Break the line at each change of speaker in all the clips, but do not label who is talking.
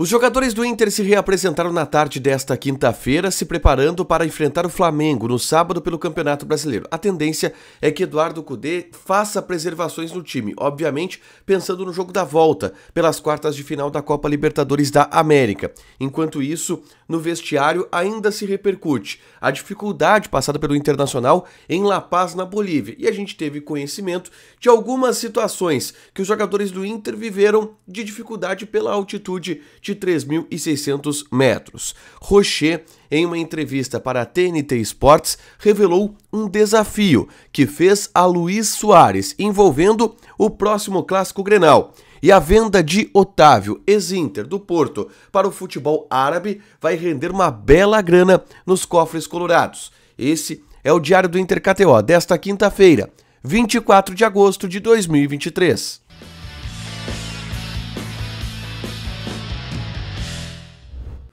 Os jogadores do Inter se reapresentaram na tarde desta quinta-feira, se preparando para enfrentar o Flamengo no sábado pelo Campeonato Brasileiro. A tendência é que Eduardo Cudê faça preservações no time, obviamente pensando no jogo da volta, pelas quartas de final da Copa Libertadores da América. Enquanto isso, no vestiário ainda se repercute a dificuldade passada pelo Internacional em La Paz, na Bolívia. E a gente teve conhecimento de algumas situações que os jogadores do Inter viveram de dificuldade pela altitude de 3.600 metros. Rocher, em uma entrevista para a TNT Sports, revelou um desafio que fez a Luiz Soares envolvendo o próximo clássico Grenal. E a venda de Otávio, ex-Inter do Porto, para o futebol árabe vai render uma bela grana nos cofres colorados. Esse é o Diário do Inter KTO desta quinta-feira, 24 de agosto de 2023.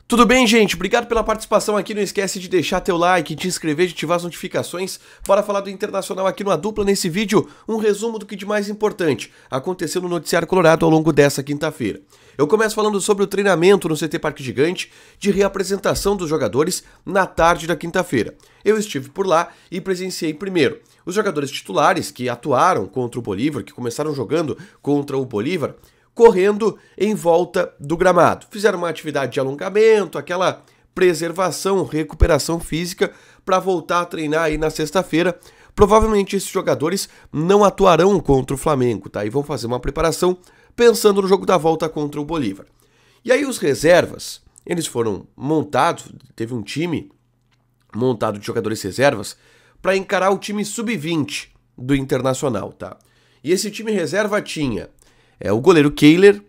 Tudo bem, gente? Obrigado pela participação aqui. Não esquece de deixar teu like, te inscrever, de ativar as notificações. Bora falar do Internacional aqui numa dupla nesse vídeo. Um resumo do que de mais importante aconteceu no Noticiário Colorado ao longo dessa quinta-feira. Eu começo falando sobre o treinamento no CT Parque Gigante de reapresentação dos jogadores na tarde da quinta-feira. Eu estive por lá e presenciei primeiro os jogadores titulares que atuaram contra o Bolívar, que começaram jogando contra o Bolívar, correndo em volta do gramado. Fizeram uma atividade de alongamento, aquela preservação, recuperação física para voltar a treinar aí na sexta-feira. Provavelmente esses jogadores não atuarão contra o Flamengo, tá? E vão fazer uma preparação pensando no jogo da volta contra o Bolívar. E aí os reservas, eles foram montados, teve um time montado de jogadores reservas para encarar o time sub-20 do Internacional, tá? E esse time reserva tinha é, o goleiro Kehler,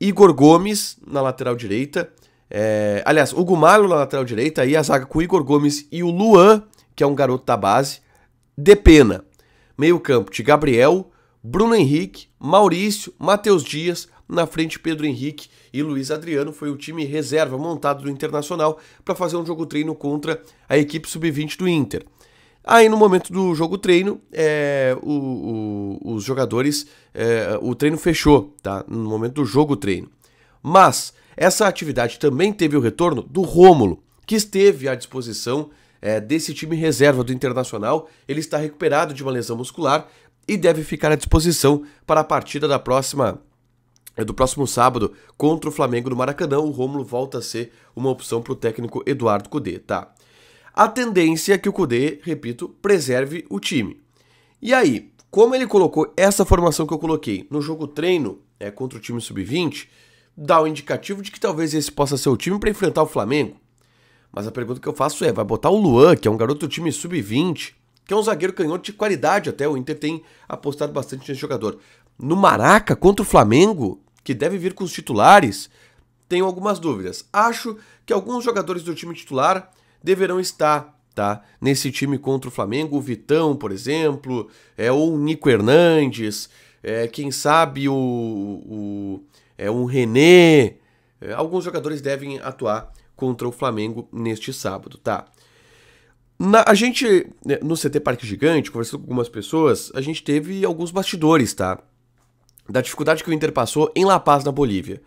Igor Gomes na lateral direita. É, aliás, o Gumalo na lateral direita, aí a zaga com o Igor Gomes e o Luan, que é um garoto da base, de pena. Meio campo de Gabriel, Bruno Henrique, Maurício, Matheus Dias, na frente Pedro Henrique e Luiz Adriano foi o time reserva montado do Internacional para fazer um jogo treino contra a equipe sub-20 do Inter. Aí no momento do jogo treino, é, o, o, os jogadores, é, o treino fechou, tá? No momento do jogo treino. Mas essa atividade também teve o retorno do Rômulo, que esteve à disposição é, desse time reserva do Internacional. Ele está recuperado de uma lesão muscular e deve ficar à disposição para a partida da próxima é, do próximo sábado contra o Flamengo no Maracanã. O Rômulo volta a ser uma opção para o técnico Eduardo Cudê, tá? a tendência é que o Kudê, repito, preserve o time. E aí, como ele colocou essa formação que eu coloquei no jogo treino é, contra o time sub-20, dá o um indicativo de que talvez esse possa ser o time para enfrentar o Flamengo. Mas a pergunta que eu faço é: vai botar o Luan, que é um garoto do time sub-20, que é um zagueiro canhoto de qualidade até, o Inter tem apostado bastante nesse jogador. No Maraca contra o Flamengo, que deve vir com os titulares, tenho algumas dúvidas. Acho que alguns jogadores do time titular deverão estar tá? Nesse time contra o Flamengo, o Vitão, por exemplo, é ou o Nico Hernandes, é, quem sabe o, o é um René. É, alguns jogadores devem atuar contra o Flamengo neste sábado, tá? Na, a gente, né, no CT Parque Gigante, conversando com algumas pessoas, a gente teve alguns bastidores, tá? Da dificuldade que o Inter passou em La Paz, na Bolívia.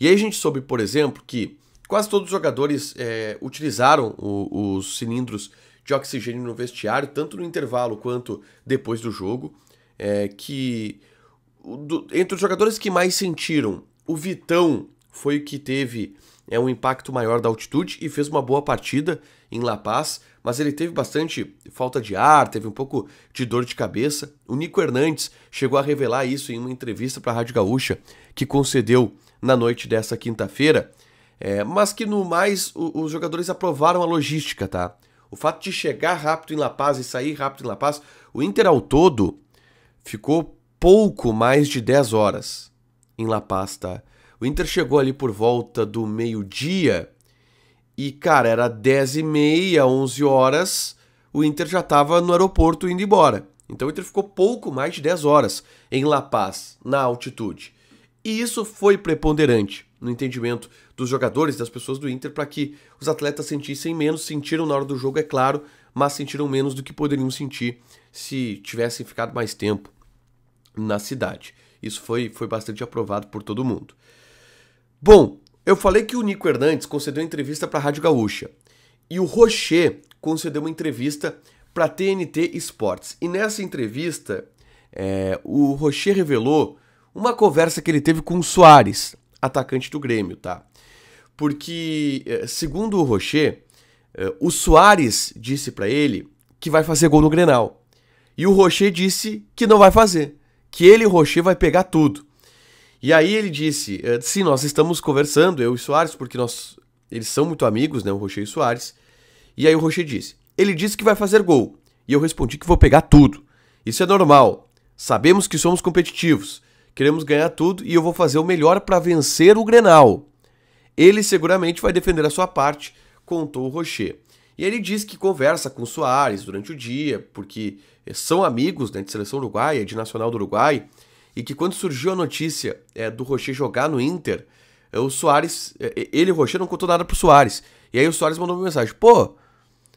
E aí a gente soube, por exemplo, que Quase todos os jogadores é, utilizaram o, os cilindros de oxigênio no vestiário, tanto no intervalo quanto depois do jogo. É, que do, entre os jogadores que mais sentiram, o Vitão foi o que teve é, um impacto maior da altitude e fez uma boa partida em La Paz, mas ele teve bastante falta de ar, teve um pouco de dor de cabeça. O Nico Hernandes chegou a revelar isso em uma entrevista para a Rádio Gaúcha que concedeu na noite dessa quinta-feira. É, mas que no mais o, os jogadores aprovaram a logística, tá? O fato de chegar rápido em La Paz e sair rápido em La Paz, o Inter ao todo ficou pouco mais de 10 horas em La Paz, tá? O Inter chegou ali por volta do meio-dia e, cara, era 10 e meia, 11 horas, o Inter já estava no aeroporto indo embora. Então o Inter ficou pouco mais de 10 horas em La Paz, na altitude. E isso foi preponderante no entendimento dos jogadores, das pessoas do Inter, para que os atletas sentissem menos, sentiram na hora do jogo, é claro, mas sentiram menos do que poderiam sentir se tivessem ficado mais tempo na cidade. Isso foi, foi bastante aprovado por todo mundo. Bom, eu falei que o Nico Hernandes concedeu entrevista para a Rádio Gaúcha e o Rocher concedeu uma entrevista para a TNT Esportes. E nessa entrevista, é, o Rocher revelou uma conversa que ele teve com o Soares, atacante do Grêmio, tá? Porque, eh, segundo o Rocher, eh, o Soares disse para ele que vai fazer gol no Grenal. E o Rocher disse que não vai fazer, que ele, Rocher, vai pegar tudo. E aí ele disse: eh, sim, nós estamos conversando, eu e Soares, porque nós, eles são muito amigos, né, o Rocher e o Soares. E aí o Rocher disse: ele disse que vai fazer gol. E eu respondi que vou pegar tudo. Isso é normal. Sabemos que somos competitivos. Queremos ganhar tudo e eu vou fazer o melhor para vencer o Grenal. Ele seguramente vai defender a sua parte, contou o Rocher. E ele diz que conversa com Soares durante o dia, porque eh, são amigos né, de seleção uruguaia, de Nacional do Uruguai, e que quando surgiu a notícia é, do Rocher jogar no Inter, é, o Soares, é, ele, Rocher, não contou nada pro Soares. E aí o Soares mandou uma mensagem: pô,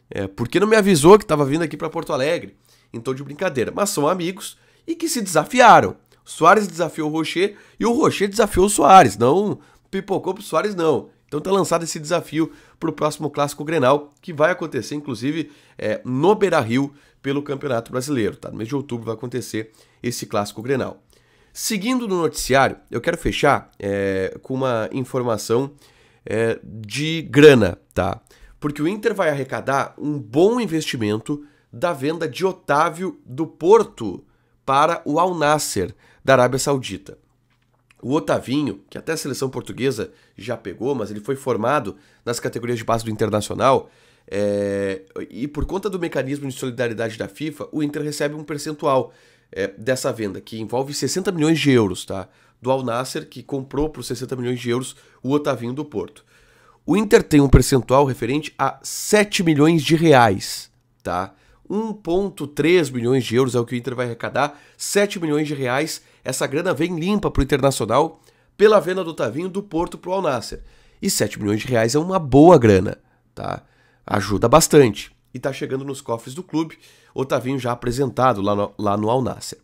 é, por que não me avisou que estava vindo aqui para Porto Alegre? Então de brincadeira. Mas são amigos e que se desafiaram. Soares desafiou o Rocher e o Rocher desafiou o Soares. Não pipocou pro Soares, não. Então tá lançado esse desafio para o próximo Clássico Grenal, que vai acontecer, inclusive, é, no Beira-Rio pelo Campeonato Brasileiro. Tá? No mês de outubro vai acontecer esse Clássico Grenal. Seguindo no noticiário, eu quero fechar é, com uma informação é, de grana, tá? Porque o Inter vai arrecadar um bom investimento da venda de Otávio do Porto para o Al Nasser da Arábia Saudita. O Otavinho, que até a seleção portuguesa já pegou, mas ele foi formado nas categorias de base do Internacional, é, e por conta do mecanismo de solidariedade da FIFA, o Inter recebe um percentual é, dessa venda, que envolve 60 milhões de euros, tá? Do Al Nasser, que comprou por 60 milhões de euros o Otavinho do Porto. O Inter tem um percentual referente a 7 milhões de reais, tá? 1,3 milhões de euros é o que o Inter vai arrecadar, 7 milhões de reais. Essa grana vem limpa para o Internacional pela venda do Tavinho do Porto para o Alnasser. E 7 milhões de reais é uma boa grana, tá? Ajuda bastante. E está chegando nos cofres do clube, o Tavinho já apresentado lá no, lá no Alnasser.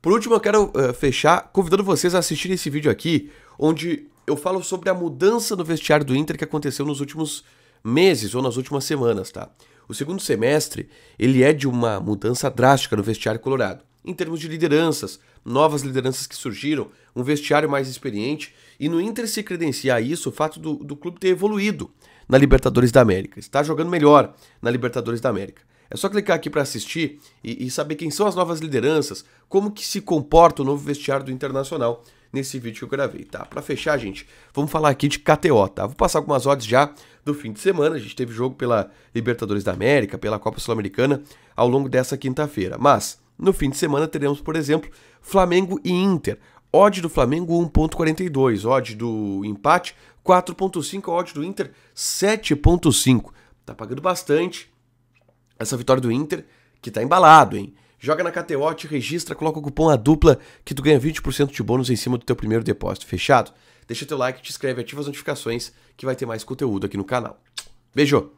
Por último, eu quero uh, fechar convidando vocês a assistirem esse vídeo aqui, onde eu falo sobre a mudança no vestiário do Inter que aconteceu nos últimos meses ou nas últimas semanas, tá? O segundo semestre, ele é de uma mudança drástica no vestiário colorado, em termos de lideranças, novas lideranças que surgiram, um vestiário mais experiente, e no Inter se credenciar isso, o fato do, do clube ter evoluído na Libertadores da América, está jogando melhor na Libertadores da América. É só clicar aqui para assistir e, e, saber quem são as novas lideranças, como que se comporta o novo vestiário do Internacional nesse vídeo que eu gravei, tá? Para fechar, gente, vamos falar aqui de KTO, tá? Vou passar algumas odds já do fim de semana. A gente teve jogo pela Libertadores da América, pela Copa Sul-Americana ao longo dessa quinta-feira. Mas no fim de semana teremos, por exemplo, Flamengo e Inter. Odd do Flamengo 1.42, odd do empate 4.5, odd do Inter 7.5. Tá pagando bastante essa vitória do Inter, que tá embalado, hein? Joga na KTO, te registra, coloca o cupom A Dupla que tu ganha 20% de bônus em cima do teu primeiro depósito. Fechado? Deixa teu like, te inscreve, ativa as notificações que vai ter mais conteúdo aqui no canal. Beijo!